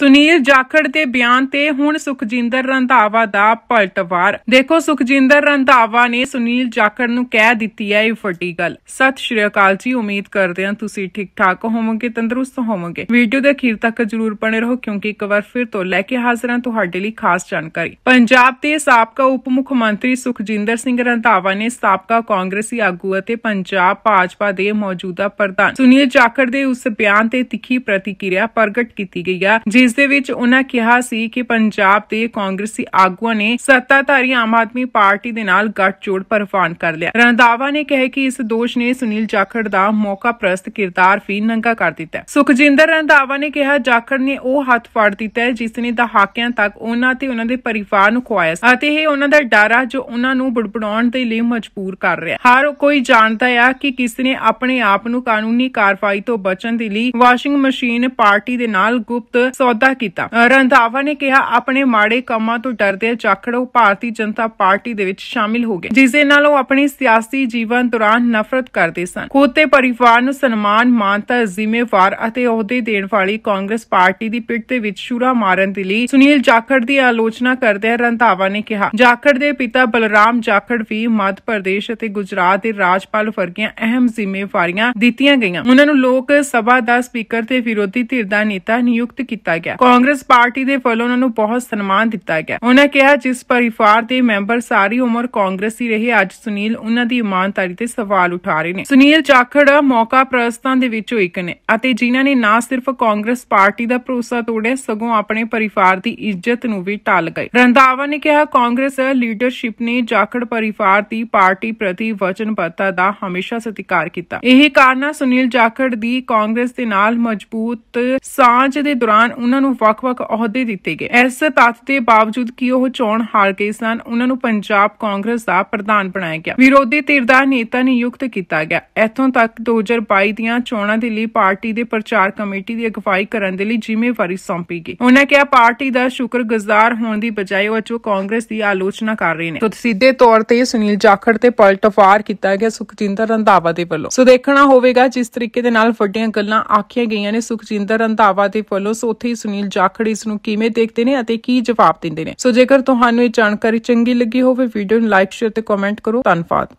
ਸੁਨੀਲ ਜਾਖੜ ਦੇ ਬਿਆਨ ਤੇ ਹੁਣ ਸੁਖਜਿੰਦਰ ਰੰਧਾਵਾ ਦਾ ਪਲਟਵਾਰ ਦੇਖੋ ਸੁਖਜਿੰਦਰ ਰੰਧਾਵਾ ਨੇ ਸੁਨੀਲ ਜਾਖੜ ਨੂੰ ਕਹਿ ਦਿੱਤੀ ਹੈ ਇਹ ਫੱਟੀ ਗੱਲ ਸਤਿ ਸ਼੍ਰੀ ਅਕਾਲ ਜੀ ਉਮੀਦ ਕਰਦੇ ਹਾਂ ਤੁਸੀਂ ਠੀਕ ਠਾਕ ਹੋਵੋਗੇ ਤੰਦਰੁਸਤ ਹੋਵੋਗੇ ਵੀਡੀਓ ਦੇ ਅਖੀਰ ਤੱਕ ਜ਼ਰੂਰ ਬਣੇ ਰਹੋ ਕਿਉਂਕਿ ਇੱਕ ਵਾਰ ਫਿਰ ਤੋਂ ਲੈ ਕੇ ਹਾਜ਼ਰ ਹਾਂ ਤੁਹਾਡੇ ਲਈ ਖਾਸ ਜਾਣਕਾਰੀ ਪੰਜਾਬ ਦੇ ਸਾਬਕਾ ਉਪ ਮੁੱਖ ਮੰਤਰੀ ਸੁਖਜਿੰਦਰ ਸਿੰਘ ਰੰਧਾਵਾ ਨੇ ਸਾਬਕਾ ਕਾਂਗਰਸੀ ਆਗੂ ਅਤੇ ਪੰਜਾਬ ਭਾਜਪਾ ਦੇ ਮੌਜੂਦਾ ਪ੍ਰਧਾਨ ਸੁਨੀਲ ਜਾਖੜ ਦੇ ਉਸ ਬਿਆਨ ਤੇ ਤਿੱਖੀ ਪ੍ਰਤੀਕਿਰਿਆ ਪ੍ਰਗਟ ਕੀਤੀ ਗਈ ਹੈ ਜਿਸ ਜਿਸ ਦੇ ਵਿੱਚ ਉਹਨਾਂ ਕਿਹਾ ਸੀ ਕਿ ਪੰਜਾਬ ਦੇ ਕਾਂਗਰਸੀ ਆਗੂਆਂ ਨੇ ਸੱਤਾਧਾਰੀ ਆਮ ਆਦਮੀ ਪਾਰਟੀ ਦੇ ਨਾਲ ਗੱਠਜੋੜ ਪਰਫਾਨ ਕਰ ਲਿਆ ਰੰਦਾਵਾ ਨੇ ਕਿਹਾ ਕਿ ਇਸ ਦੋਸ਼ ਨੇ ਸੁਨੀਲ ਜਾਖੜ ਦਾ ਮੌਕਾ ਪ੍ਰਸਤ ਕਿਰਦਾਰ ਫੀਨ ਨੰਗਾ ਕਰ ਦਿੱਤਾ ਸੁਖਜਿੰਦਰ ਰੰਦਾਵਾ ਨੇ ਕਿਹਾ ਜਾਖੜ ਨੇ ਉਹ ਹੱਥ ਫੜ ਦਿੱਤਾ ਜਿਸ ਨੇ ਦਹਾਕਿਆਂ ਤੱਕ ਉਹਨਾਂ ਤੇ ਉਹਨਾਂ ਦੇ ਪਰਿਵਾਰ ਨੂੰ ਸੀ ਅਤੇ ਇਹ ਉਹਨਾਂ ਦਾ ਡਰ ਆ ਜੋ ਉਹਨਾਂ ਨੂੰ ਬੜਬੜਾਉਣ ਦੇ ਲਈ ਮਜਬੂਰ ਕਰ ਰਿਹਾ ਹਰ ਕੋਈ ਜਾਣਦਾ ਹੈ ਕਿ ਕਿਸ ਨੇ ਆਪਣੇ ਆਪ ਨੂੰ ਕਾਨੂੰਨੀ ਕਾਰਵਾਈ ਤੋਂ ਬਚਣ ਦੇ ਲਈ ਵਾਸ਼ਿੰਗ ਮਸ਼ੀਨ ਪਾਰਟੀ ਦੇ ਨਾਲ ਗੁਪਤ ਸੌਦੇ ਸੌਦਾ ਕੀਤਾ ਰੰਧਾਵਾ ਨੇ ਕਿਹਾ ਆਪਣੇ ਮਾੜੇ ਕੰਮਾਂ ਤੋਂ ਡਰਦੇ ਚਾਖੜੋ ਭਾਰਤੀ ਜਨਤਾ ਪਾਰਟੀ ਦੇ ਵਿੱਚ ਸ਼ਾਮਿਲ ਹੋ ਗਏ ਜਿਸ ਦੇ ਨਾਲ ਉਹ ਆਪਣੇ ਸਿਆਸੀ ਜੀਵਨ ਦੌਰਾਨ ਨਫ਼ਰਤ ਕਰਦੇ ਸਨ ਖੋਤੇ ਪਰਿਵਾਰ ਨੂੰ ਸਨਮਾਨ ਮਾਨਤਾ ਜ਼ਿੰਮੇਵਾਰ ਅਤੇ ਅਹੁਦੇ ਦੇਣ ਵਾਲੀ ਕਾਂਗਰਸ ਪਾਰਟੀ ਦੀ ਪਿੱਠ ਦੇ ਵਿੱਚ ਸ਼ੂਰਾ ਮਾਰਨ ਦੇ ਲਈ ਸੁਨੀਲ ਜਾਖੜ ਦੀ ਆਲੋਚਨਾ ਕਰਦੇ ਰੰਧਾਵਾ ਨੇ ਕਿਹਾ ਜਾਖੜ ਦੇ ਪਿਤਾ ਬਲਰਾਮ ਜਾਖੜ ਵੀ ਮੱਧ ਪ੍ਰਦੇਸ਼ ਅਤੇ ਗੁਜਰਾਤ ਦੇ ਰਾਜਪਾਲ ਵਰਗੀਆਂ ਅਹਿਮ ਜ਼ਿੰਮੇਵਾਰੀਆਂ ਦਿੱਤੀਆਂ ਗਈਆਂ ਉਹਨਾਂ ਨੂੰ ਲੋਕ ਸਭਾ ਦਾ ਸਪੀਕਰ ਤੇ ਵਿਰੋਧੀ ਧਿਰ ਦਾ ਨੇਤਾ ਨਿਯੁਕਤ ਕੀਤਾ ਗਿਆ ਕਾਂਗਰਸ ਪਾਰਟੀ ਦੇ ਫਲੋ ਉਹਨਾਂ ਨੂੰ ਬਹੁਤ ਸਨਮਾਨ ਦਿੱਤਾ ਗਿਆ ਉਹਨਾਂ ਕਿਹਾ ਜਿਸ ਪਰਿਵਾਰ ਦੇ ਮੈਂਬਰ ਸਾਰੀ ਉਮਰ ਕਾਂਗਰਸੀ ਰਹੇ ਅੱਜ ਸੁਨੀਲ ਉਹਨਾਂ ਦੀ ਇਮਾਨਦਾਰੀ ਤੇ ਸਵਾਲ ਉਠਾ ਰਹੇ ਨੇ ਸੁਨੀਲ ਜਾਖੜ ਮੌਕਾ ਪ੍ਰਸਤਾਂ ਦੇ ਵਿੱਚੋਂ ਇੱਕ ਨੇ ਅਤੇ ਜਿਨ੍ਹਾਂ ਨੇ ਨਾ ਸਿਰਫ ਕਾਂਗਰਸ ਪਾਰਟੀ ਦਾ ਭਰੋਸਾ ਤੋੜਿਆ ਸਗੋਂ ਆਪਣੇ ਪਰਿਵਾਰ ਦੀ ਇੱਜ਼ਤ ਨੂੰ ਵੀ ਟਾਲ ਗਏ ਰੰਦਾਵਾ ਨੇ ਕਿਹਾ ਕਾਂਗਰਸ ਲੀਡਰਸ਼ਿਪ ਨੇ ਜਾਖੜ ਪਰਿਵਾਰ ਦੀ ਪਾਰਟੀ ਪ੍ਰਤੀ ਵਚਨਬੱਧਤਾ ਦਾ ਹਮੇਸ਼ਾ ਸਤਿਕਾਰ ਕੀਤਾ ਇਹ ਕਾਰਨ ਸੁਨੀਲ ਜਾਖੜ ਦੀ ਕਾਂਗਰਸ ਦੇ ਨਾਲ ਮਜ਼ਬੂਤ ਸਾਂਝ ਦੇ ਦੌਰਾਨ ਉਹਨਾਂ ਨੂੰ ਵੱਖ-ਵੱਖ ਅਹੁਦੇ ਦਿੱਤੇ ਗਏ ਇਸ ਤੱਤ ਦੇ ਬਾਵਜੂਦ ਕਿ ਉਹ ਚੋਣ ਹਾਰ ਗਏ ਸਨ ਉਹਨਾਂ ਨੂੰ ਪੰਜਾਬ ਕਾਂਗਰਸ ਦਾ ਪ੍ਰਧਾਨ ਬਣਾਇਆ ਗਿਆ ਵਿਰੋਧੀ ਧਿਰ ਦਾ ਨੇਤਾ ਨਿਯੁਕਤ ਕੀਤਾ ਗਿਆ ਇਥੋਂ ਤੱਕ 2022 ਦੀਆਂ ਚੋਣਾਂ ਦੇ ਲਈ ਪਾਰਟੀ ਦੇ ਪ੍ਰਚਾਰ ਕਮੇਟੀ ਦੀ ਅਗਵਾਈ ਕਰਨ ਦੇ ਲਈ ਜ਼ਿੰਮੇਵਾਰੀ ਸੌਂਪੀ ਗਈ ਉਹਨਾਂ ਕਿਹਾ ਪਾਰਟੀ ਦਾ ਸ਼ੁਕਰਗੁਜ਼ਾਰ ਹੋਣ ਦੀ ਬਜਾਏ ਉਹ ਜੋ ਕਾਂਗਰਸ ਦੀ ਆਲੋਚਨਾ ਕਰ ਰਹੇ ਨੇ ਤੋ ਸਿੱਧੇ ਤੌਰ ਤੇ ਸੁਨੀਲ ਜਾਖੜ ਤੇ ਪਲਟਫਾਰ ਕੀਤਾ ਗਿਆ ਸੁਖਜਿੰਦਰ ਰੰਧਾਵਾ ਦੇ ਵੱਲੋਂ ਸੋ ਦੇਖਣਾ ਹੋਵੇਗਾ ਜਿਸ ਤਰੀਕੇ ਦੇ ਨਾਲ ਵੱਡੀਆਂ ਗੱਲਾਂ ਆਖੀਆਂ ਗਈਆਂ ਨੇ ਸੁਖਜਿੰਦਰ ਰੰਧਾਵਾ ਦੇ ਵੱਲੋਂ ਸੋ ਉੱਥੇ ਸੁਨੀਲ ਜਾਖੜ ਇਸ ਨੂੰ ਕਿਵੇਂ ਦੇਖਦੇ ਨੇ ਅਤੇ ਕੀ ਜਵਾਬ ਦਿੰਦੇ ਨੇ ਸੋ ਜੇਕਰ ਤੁਹਾਨੂੰ ਇਹ ਜਾਣਕਾਰੀ ਚੰਗੀ ਲੱਗੀ ਹੋਵੇ ਵੀਡੀਓ ਨੂੰ ਲਾਈਕ ਸ਼ੇਅਰ ਤੇ ਕਮੈਂਟ ਕਰੋ ਧੰਨਵਾਦ